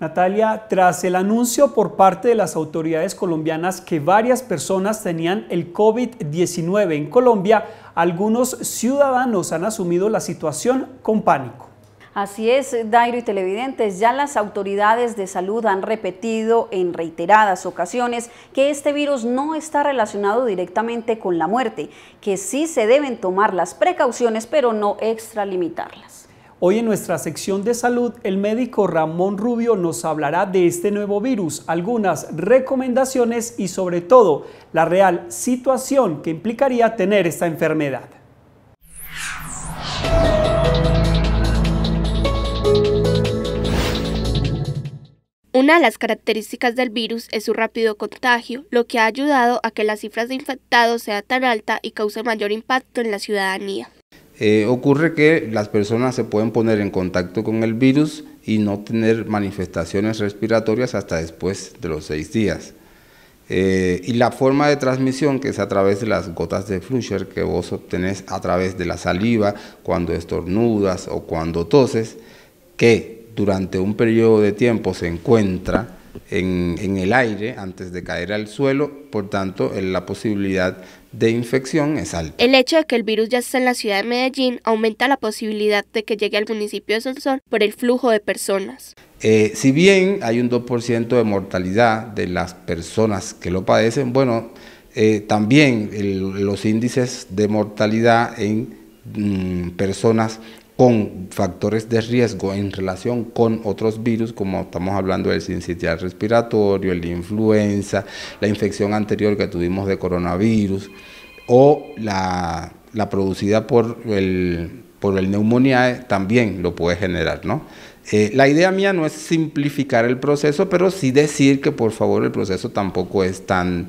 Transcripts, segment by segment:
Natalia, tras el anuncio por parte de las autoridades colombianas que varias personas tenían el COVID-19 en Colombia, algunos ciudadanos han asumido la situación con pánico. Así es, Dairo y televidentes, ya las autoridades de salud han repetido en reiteradas ocasiones que este virus no está relacionado directamente con la muerte, que sí se deben tomar las precauciones, pero no extralimitarlas. Hoy en nuestra sección de salud, el médico Ramón Rubio nos hablará de este nuevo virus, algunas recomendaciones y sobre todo la real situación que implicaría tener esta enfermedad. Una de las características del virus es su rápido contagio, lo que ha ayudado a que las cifras de infectados sea tan alta y cause mayor impacto en la ciudadanía. Eh, ocurre que las personas se pueden poner en contacto con el virus y no tener manifestaciones respiratorias hasta después de los seis días. Eh, y la forma de transmisión, que es a través de las gotas de Flusher que vos obtenés a través de la saliva cuando estornudas o cuando toses, que durante un periodo de tiempo se encuentra en, el aire antes de caer al suelo, por tanto la posibilidad de infección es alta. El hecho de que el virus ya esté en la ciudad de Medellín aumenta la posibilidad de que llegue al municipio de Sonsón por el flujo de personas. Eh, si bien hay un 2% de mortalidad de las personas que lo padecen, bueno, eh, también los índices de mortalidad en mm, personas con factores de riesgo en relación con otros virus, como estamos hablando del sincitial respiratorio, la influenza, la infección anterior que tuvimos de coronavirus, o la, producida por el, por el neumonía, eh, también lo puede generar, ¿no? Eh, la idea mía no es simplificar el proceso, pero sí decir que por favor el proceso tampoco es tan,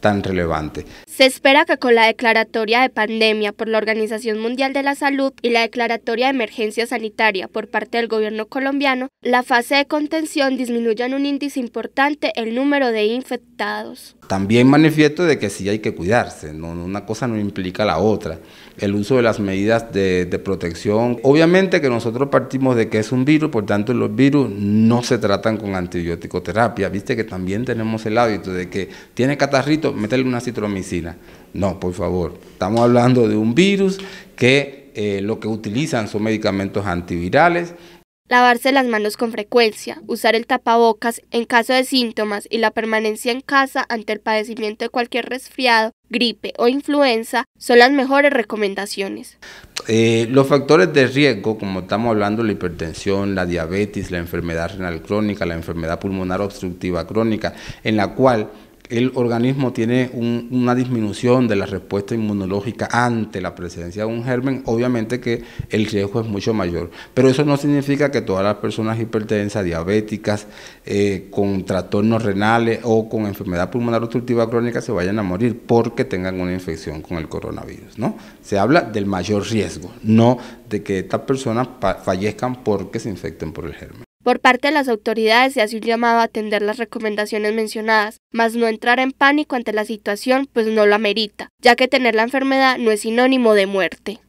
tan relevante. Se espera que con la declaratoria de pandemia por la Organización Mundial de la Salud y la declaratoria de emergencia sanitaria por parte del gobierno colombiano, la fase de contención disminuya en un índice importante el número de infectados. También manifiesto de que sí hay que cuidarse, ¿no? una cosa no implica la otra. El uso de las medidas de, protección, obviamente que nosotros partimos de que es un virus, por tanto los virus no se tratan con antibiótico terapia, viste que también tenemos el hábito de que tiene catarrito, meterle una citromicina. No, por favor. Estamos hablando de un virus que eh, lo que utilizan son medicamentos antivirales. Lavarse las manos con frecuencia, usar el tapabocas en caso de síntomas y la permanencia en casa ante el padecimiento de cualquier resfriado, gripe o influenza son las mejores recomendaciones. Eh, los factores de riesgo, como estamos hablando, la hipertensión, la diabetes, la enfermedad renal crónica, la enfermedad pulmonar obstructiva crónica, en la cual el organismo tiene una disminución de la respuesta inmunológica ante la presencia de un germen, obviamente que el riesgo es mucho mayor. Pero eso no significa que todas las personas hipertensas, diabéticas, eh, con trastornos renales o con enfermedad pulmonar obstructiva crónica se vayan a morir porque tengan una infección con el coronavirus. ¿no? Se habla del mayor riesgo, no de que estas personas fallezcan porque se infecten por el germen. Por parte de las autoridades se hace un llamado a atender las recomendaciones mencionadas, mas no entrar en pánico ante la situación pues no la amerita, ya que tener la enfermedad no es sinónimo de muerte.